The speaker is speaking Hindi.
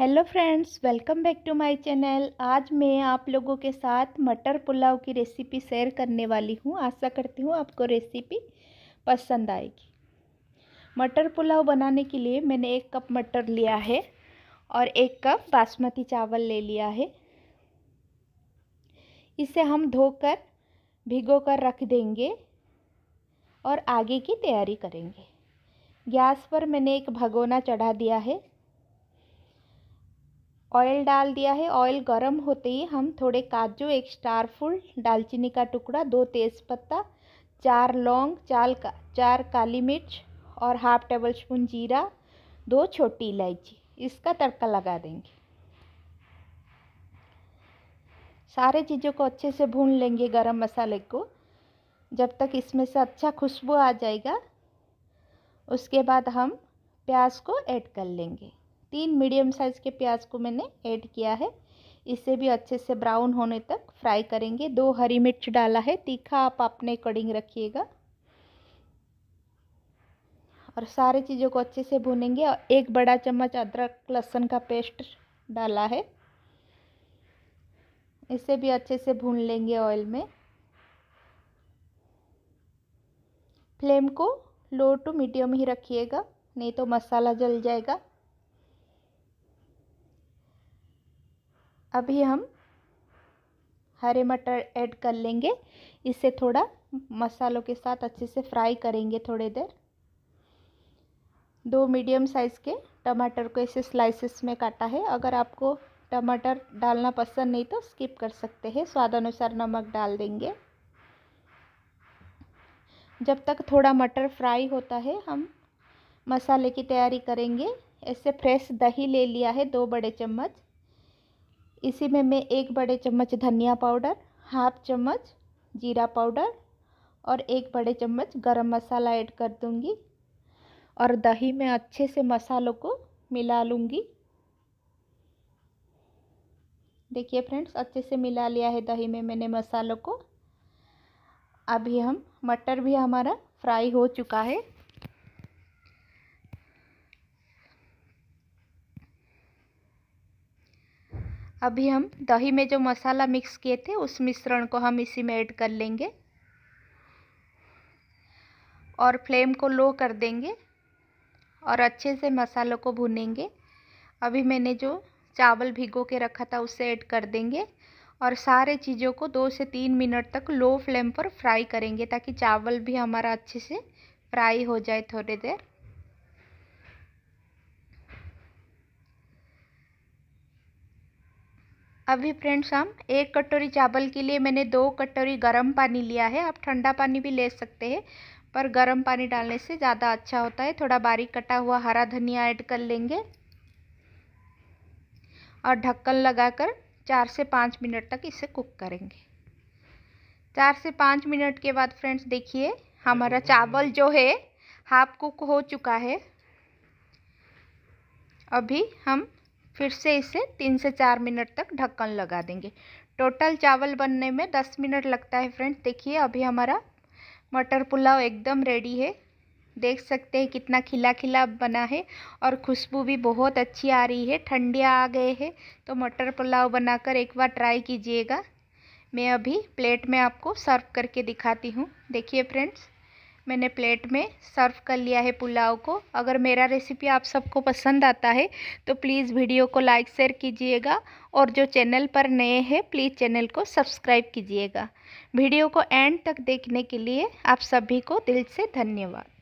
hello friends welcome back to my channel आज मैं आप लोगों के साथ मटर पुलाव की रेसिपी शेयर करने वाली हूँ आशा करती हूँ आपको रेसिपी पसंद आएगी मटर पुलाव बनाने के लिए मैंने एक कप मटर लिया है और एक कप बासमती चावल ले लिया है इसे हम धोकर भिगो कर रख देंगे और आगे की तैयारी करेंगे गैस पर मैंने एक भगोना चढ़ा दिया है ऑयल डाल दिया है ऑयल गर्म होते ही हम थोड़े काजू एक स्टार फूल दालचीनी का टुकड़ा दो तेज़पत्ता चार लौंग चार का चार काली मिर्च और हाफ टेबल स्पून जीरा दो छोटी इलायची इसका तड़का लगा देंगे सारे चीज़ों को अच्छे से भून लेंगे गरम मसाले को जब तक इसमें से अच्छा खुशबू आ जाएगा उसके बाद हम प्याज को ऐड कर लेंगे तीन मीडियम साइज़ के प्याज को मैंने ऐड किया है इसे भी अच्छे से ब्राउन होने तक फ्राई करेंगे दो हरी मिर्च डाला है तीखा आप अपने अकॉर्डिंग रखिएगा और सारे चीज़ों को अच्छे से भूनेंगे और एक बड़ा चम्मच अदरक लहसुन का पेस्ट डाला है इसे भी अच्छे से भून लेंगे ऑयल में फ्लेम को लो टू मीडियम ही रखिएगा नहीं तो मसाला जल जाएगा अभी हम हरे मटर ऐड कर लेंगे इसे थोड़ा मसालों के साथ अच्छे से फ्राई करेंगे थोड़ी देर दो मीडियम साइज़ के टमाटर को ऐसे स्लाइसेस में काटा है अगर आपको टमाटर डालना पसंद नहीं तो स्किप कर सकते हैं स्वाद अनुसार नमक डाल देंगे जब तक थोड़ा मटर फ्राई होता है हम मसाले की तैयारी करेंगे ऐसे फ्रेश दही ले लिया है दो बड़े चम्मच इसी में मैं एक बड़े चम्मच धनिया पाउडर हाफ चम्मच जीरा पाउडर और एक बड़े चम्मच गरम मसाला ऐड कर दूंगी और दही में अच्छे से मसालों को मिला लूँगी देखिए फ्रेंड्स अच्छे से मिला लिया है दही में मैंने मसालों को अभी हम मटर भी हमारा फ्राई हो चुका है अभी हम दही में जो मसाला मिक्स किए थे उस मिश्रण को हम इसी में ऐड कर लेंगे और फ्लेम को लो कर देंगे और अच्छे से मसालों को भुनेंगे अभी मैंने जो चावल भिगो के रखा था उसे ऐड कर देंगे और सारे चीज़ों को दो से तीन मिनट तक लो फ्लेम पर फ्राई करेंगे ताकि चावल भी हमारा अच्छे से फ्राई हो जाए थोड़ी देर अभी फ्रेंड्स हम एक कटोरी चावल के लिए मैंने दो कटोरी गर्म पानी लिया है आप ठंडा पानी भी ले सकते हैं पर गर्म पानी डालने से ज़्यादा अच्छा होता है थोड़ा बारीक कटा हुआ हरा धनिया ऐड कर लेंगे और ढक्कन लगाकर चार से पाँच मिनट तक इसे कुक करेंगे चार से पाँच मिनट के बाद फ्रेंड्स देखिए हमारा चावल जो है हाफ कुक हो चुका है अभी हम फिर से इसे तीन से चार मिनट तक ढक्कन लगा देंगे टोटल चावल बनने में दस मिनट लगता है फ्रेंड्स देखिए अभी हमारा मटर पुलाव एकदम रेडी है देख सकते हैं कितना खिला खिला बना है और खुशबू भी बहुत अच्छी आ रही है ठंडिया आ गए हैं तो मटर पुलाव बनाकर एक बार ट्राई कीजिएगा मैं अभी प्लेट में आपको सर्व करके दिखाती हूँ देखिए फ्रेंड्स मैंने प्लेट में सर्व कर लिया है पुलाव को अगर मेरा रेसिपी आप सबको पसंद आता है तो प्लीज़ वीडियो को लाइक शेयर कीजिएगा और जो चैनल पर नए हैं प्लीज़ चैनल को सब्सक्राइब कीजिएगा वीडियो को एंड तक देखने के लिए आप सभी को दिल से धन्यवाद